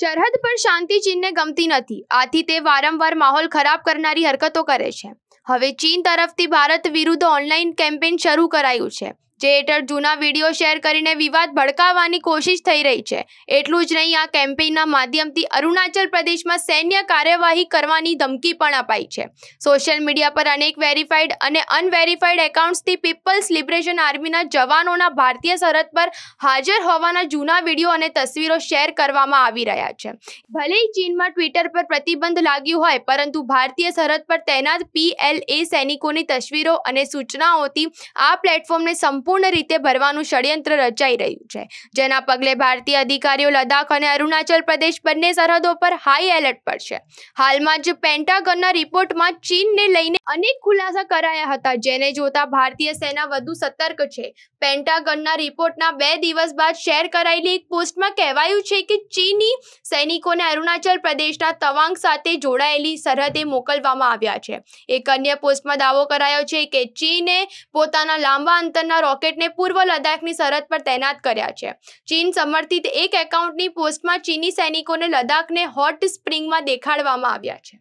સરહદ પર શાંતિ ચીનને ગમતી નથી આથી તે વારંવાર માહોલ ખરાબ કરનારી હરકતો કરે છે હવે ચીન તરફથી ભારત વિરુદ્ધ ઓનલાઈન કેમ્પેન શરૂ કરાયું છે જે હેઠળ જૂના વિડીયો શેર કરીને વિવાદ ભડકાવવાની કોશિશ થઈ રહી છે એટલું જ નહીં આ કેમ્પેઇનના માધ્યમથી અરુણાચલ પ્રદેશમાં સૈન્ય કાર્યવાહી કરવાની ધમકી પણ અપાઈ છે સોશિયલ મીડિયા પર અનેક વેરીફાઈડ અને અનવેરીફાઈડ એકાઉન્ટ્સથી પીપલ્સ લિબરેશન આર્મીના જવાનોના ભારતીય સરહદ પર હાજર હોવાના જૂના વિડીયો અને તસવીરો શેર કરવામાં આવી રહ્યા છે ભલે ચીનમાં ટ્વિટર પર પ્રતિબંધ લાગ્યું હોય પરંતુ ભારતીય સરહદ પર તૈનાત પીએલએ સૈનિકોની તસવીરો અને સૂચનાઓથી આ પ્લેટફોર્મને સંપૂર્ણ સંપૂર્ણ રીતે ભરવાનું ષડયંત્ર રચાઈ રહ્યું છે જેના પગલે ભારતીય અધિકારીઓ લદ્દાખ અને અરુણાચલ પ્રદેશ બંને સરહદો પર હાઈ એલર્ટ પર છે હાલમાં જ પેન્ટાગનના રિપોર્ટમાં ચીનને લઈને અનેક ખુલાસા કરાયા હતા જેને જોતા ભારતીય સેના વધુ સતર્ક છે પેન્ટાગનના રિપોર્ટના બે દિવસ બાદ શેર કરાયેલી એક પોસ્ટમાં કહેવાયું છે કે ચીની સૈનિકોને અરુણાચલ પ્રદેશના તવાંગ સાથે જોડાયેલી સરહદે મોકલવામાં આવ્યા છે એક અન્ય પોસ્ટમાં દાવો કરાયો છે કે ચીને પોતાના લાંબા અંતરના રોક રોકેટને પૂર્વ લદ્દાખની સરહદ પર તૈનાત કર્યા છે ચીન સમર્થિત એક એકાઉન્ટની પોસ્ટમાં ચીની સૈનિકોને લદ્દાખને હોટ સ્પ્રિંગમાં દેખાડવામાં આવ્યા છે